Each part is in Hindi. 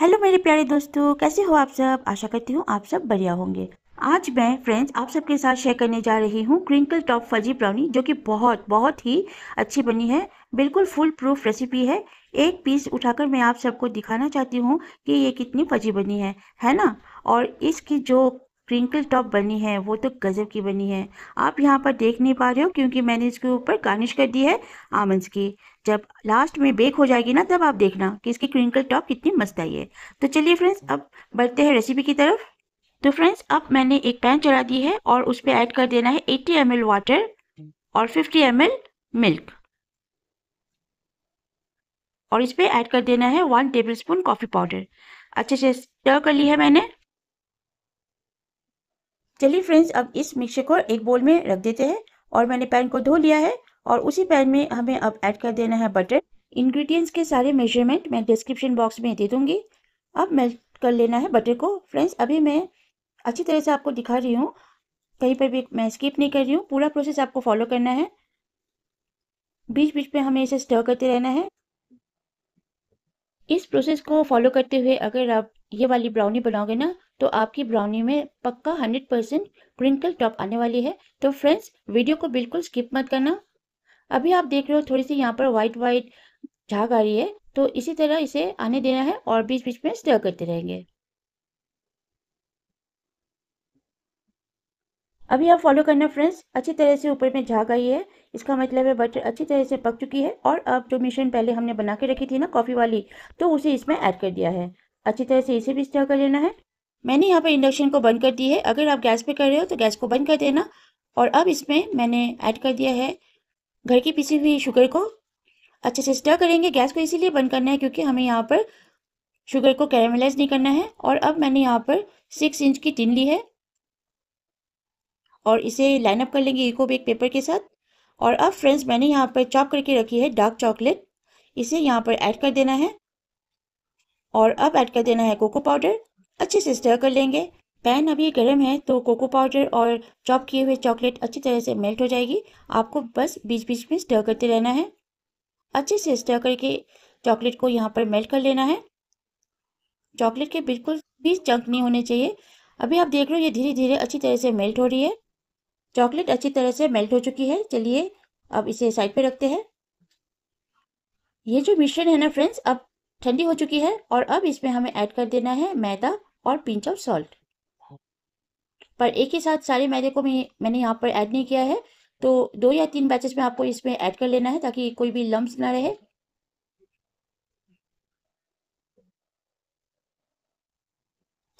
हेलो मेरे प्यारे दोस्तों कैसे हो आप सब आशा करती हूँ आप सब बढ़िया होंगे आज मैं फ्रेंड्स आप सबके साथ शेयर करने जा रही हूँ क्रिंकल टॉप फजी ब्राउनी जो कि बहुत बहुत ही अच्छी बनी है बिल्कुल फुल प्रूफ रेसिपी है एक पीस उठाकर मैं आप सबको दिखाना चाहती हूँ कि ये कितनी फजी बनी है है ना और इसकी जो क्रिंकल टॉप बनी है वो तो गजब की बनी है आप यहाँ पर देख नहीं पा रहे हो क्योंकि मैंने इसके ऊपर गार्निश कर दी है आमंड्स की जब लास्ट में बेक हो जाएगी ना तब आप देखना कि इसकी क्रिंकल टॉप कितनी मस्त आई है तो चलिए फ्रेंड्स अब बढ़ते हैं रेसिपी की तरफ तो फ्रेंड्स अब मैंने एक पैन चढ़ा दी है और उस पर ऐड कर देना है एट्टी एम वाटर और फिफ्टी एम मिल्क और इस पर ऐड कर देना है one tablespoon coffee powder अच्छे से स्टर कर ली है मैंने चलिए फ्रेंड्स अब इस मिक्सर को एक बोल में रख देते हैं और मैंने पैन को धो लिया है और उसी पैन में हमें अब ऐड कर देना है बटर इंग्रेडिएंट्स के सारे मेजरमेंट मैं डिस्क्रिप्शन बॉक्स में दे दूंगी अब मेल्ट कर लेना है बटर को फ्रेंड्स अभी मैं अच्छी तरह से आपको दिखा रही हूँ कहीं पर भी मैं स्किप नहीं कर रही हूँ पूरा प्रोसेस आपको फॉलो करना है बीच बीच में हमें इसे स्टर करते रहना है इस प्रोसेस को फॉलो करते हुए अगर आप ये वाली ब्राउनी बनाओगे ना तो आपकी ब्राउनी में पक्का हंड्रेड परसेंट क्रिंकल टॉप आने वाली है तो फ्रेंड्स वीडियो को बिल्कुल स्किप मत करना अभी आप देख रहे हो थोड़ी सी यहाँ पर व्हाइट व्हाइट झाग आ रही है तो इसी तरह इसे आने देना है और बीच बीच में स्टर करते रहेंगे अभी आप फॉलो करना फ्रेंड्स अच्छी तरह से ऊपर में झाग आई है इसका मतलब है बटर अच्छी तरह से पक चुकी है और अब जो मिश्रण पहले हमने बना के रखी थी ना कॉफ़ी वाली तो उसे इसमें ऐड कर दिया है अच्छी तरह से इसे भी स्टर कर लेना है मैंने यहाँ पर इंडक्शन को बंद कर दी है अगर आप गैस पे कर रहे हो तो गैस को बंद कर देना और अब इसमें मैंने ऐड कर दिया है घर की पिसी हुई शुगर को अच्छे से स्टर करेंगे गैस को इसीलिए बंद करना है क्योंकि हमें यहाँ पर शुगर को कैरामलाइज नहीं करना है और अब मैंने यहाँ पर सिक्स इंच की टिन ली है और इसे लाइनअप कर लेंगे इको बेक पेपर के साथ और अब फ्रेंड्स मैंने यहाँ पर चॉप करके रखी है डार्क चॉकलेट इसे यहाँ पर ऐड कर देना है और अब ऐड कर देना है कोको पाउडर अच्छे से स्टर कर लेंगे पैन अभी गर्म है तो कोको पाउडर और चॉप किए हुए चॉकलेट अच्छी तरह से मेल्ट हो जाएगी आपको बस बीच बीच में स्टर करते रहना है अच्छे से स्टर करके चॉकलेट को यहाँ पर मेल्ट कर लेना है चॉकलेट के बिल्कुल भी चंक नहीं होने चाहिए अभी आप देख रहे हो ये धीरे धीरे अच्छी तरह से मेल्ट हो रही है चॉकलेट अच्छी तरह से मेल्ट हो चुकी है चलिए अब इसे साइड पे रखते हैं ये जो मिश्रण है ना फ्रेंड्स अब ठंडी हो चुकी है और अब इसमें हमें ऐड कर देना है मैदा और पिंच ऑफ सॉल्ट पर एक ही साथ सारे मैदे को मैं मैंने यहाँ पर ऐड नहीं किया है तो दो या तीन बैचेस में आपको इसमें ऐड कर लेना है ताकि कोई भी लम्ब ना रहे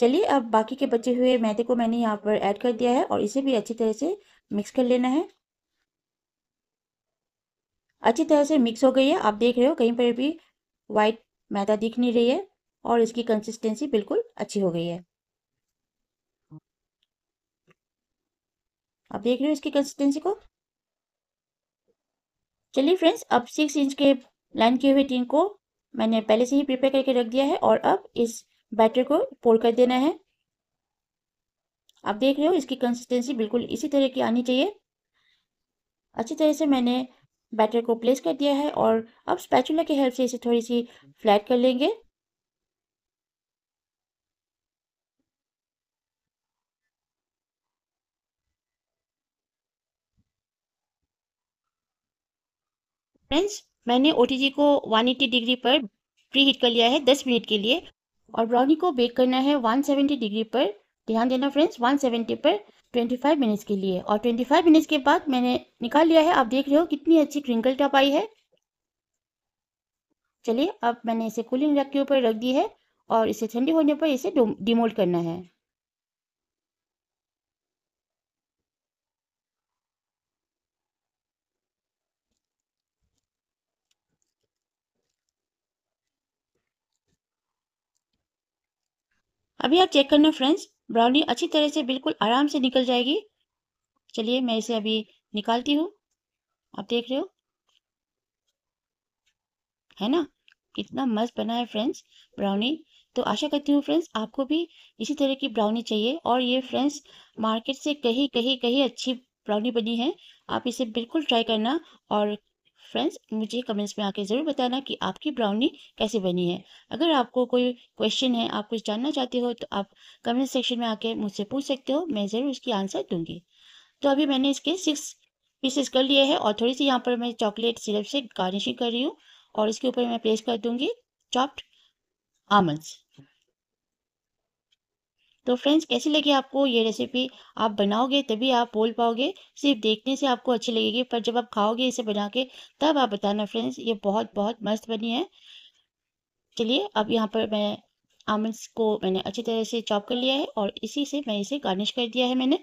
चलिए अब बाकी के बचे हुए मैदे को मैंने यहाँ पर ऐड कर दिया है और इसे भी अच्छी तरह से मिक्स कर लेना है अच्छी तरह से मिक्स हो गई है आप देख रहे हो कहीं पर भी वाइट मैदा दिख नहीं रही है और इसकी कंसिस्टेंसी बिल्कुल अच्छी हो गई है आप देख रहे हो इसकी कंसिस्टेंसी को चलिए फ्रेंड्स अब सिक्स इंच के लाइन किए हुए टीन को मैंने पहले से ही प्रिपेयर करके रख दिया है और अब इस बैटर को पोर कर देना है आप देख रहे हो इसकी कंसिस्टेंसी बिल्कुल इसी तरह की आनी चाहिए अच्छी तरह से मैंने बैटर को प्लेस कर दिया है और अब स्पैचुला की हेल्प से इसे थोड़ी सी फ्लैट कर लेंगे फ्रेंड्स मैंने ओ को 180 डिग्री पर प्री हीट कर लिया है 10 मिनट के लिए और ब्राउनी को बेक करना है 170 डिग्री पर ध्यान देना फ्रेंड्स 170 पर 25 मिनट्स के लिए और 25 मिनट्स के बाद मैंने निकाल लिया है आप देख रहे हो कितनी अच्छी क्रिंकल टप आई है चलिए अब मैंने इसे कूलिंग रैक के ऊपर रख दी है और इसे ठंडी होने पर इसे डिमोल्ड करना है अभी आप चेक करना फ्रेंड्स ब्राउनी अच्छी तरह से बिल्कुल आराम से निकल जाएगी चलिए मैं इसे अभी निकालती हूँ आप देख रहे हो है ना कितना मस्त बना है फ्रेंड्स ब्राउनी तो आशा करती हूँ फ्रेंड्स आपको भी इसी तरह की ब्राउनी चाहिए और ये फ्रेंड्स मार्केट से कहीं कहीं कहीं अच्छी ब्राउनी बनी है आप इसे बिल्कुल ट्राई करना और फ्रेंड्स मुझे कमेंट्स में आके ज़रूर बताना कि आपकी ब्राउनी कैसे बनी है अगर आपको कोई क्वेश्चन है आप कुछ जानना चाहते हो तो आप कमेंट सेक्शन में आके मुझसे पूछ सकते हो मैं ज़रूर उसकी आंसर दूंगी तो अभी मैंने इसके सिक्स पीसेस कर लिए हैं और थोड़ी सी यहाँ पर मैं चॉकलेट सिरप से गार्निशिंग कर रही हूँ और इसके ऊपर मैं प्लेस कर दूँगी चॉप्ड आमंड्स तो फ्रेंड्स कैसी लगी आपको ये रेसिपी आप बनाओगे तभी आप बोल पाओगे सिर्फ देखने से आपको अच्छी लगेगी पर जब आप खाओगे इसे बना के तब आप बताना फ्रेंड्स ये बहुत बहुत मस्त बनी है चलिए अब यहाँ पर मैं आमंड्स को मैंने अच्छी तरह से चॉप कर लिया है और इसी से मैं इसे गार्निश कर दिया है मैंने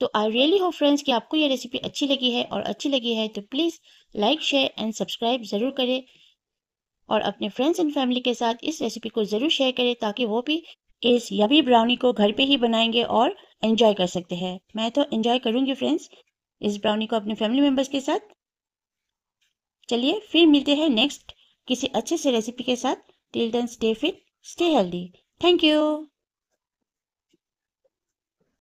तो आई रियली होप फ्रेंड्स कि आपको ये रेसिपी अच्छी लगी है और अच्छी लगी है तो please like share and subscribe ज़रूर करें और अपने फ्रेंड्स एंड फैमिली के साथ इस रेसिपी को ज़रूर शेयर करें ताकि वो भी इस यमी ब्राउनी को घर पे ही बनाएंगे और एंजॉय कर सकते हैं मैं तो एंजॉय करूँगी फ्रेंड्स इस ब्राउनी को अपने फैमिली मेम्बर्स के साथ चलिए फिर मिलते हैं नेक्स्ट किसी अच्छे से रेसिपी के साथ till then stay fit stay healthy thank you